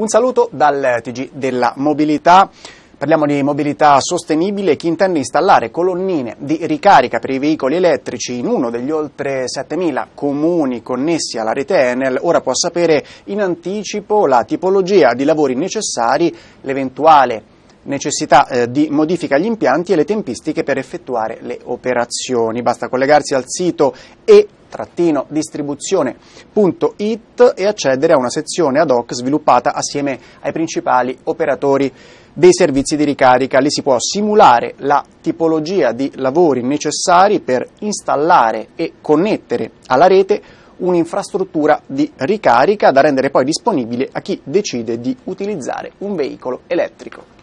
Un saluto dal TG della mobilità. Parliamo di mobilità sostenibile, chi intende installare colonnine di ricarica per i veicoli elettrici in uno degli oltre 7.000 comuni connessi alla rete Enel ora può sapere in anticipo la tipologia di lavori necessari, l'eventuale necessità eh, di modifica agli impianti e le tempistiche per effettuare le operazioni. Basta collegarsi al sito e distribuzione.it e accedere a una sezione ad hoc sviluppata assieme ai principali operatori dei servizi di ricarica. Lì si può simulare la tipologia di lavori necessari per installare e connettere alla rete un'infrastruttura di ricarica da rendere poi disponibile a chi decide di utilizzare un veicolo elettrico.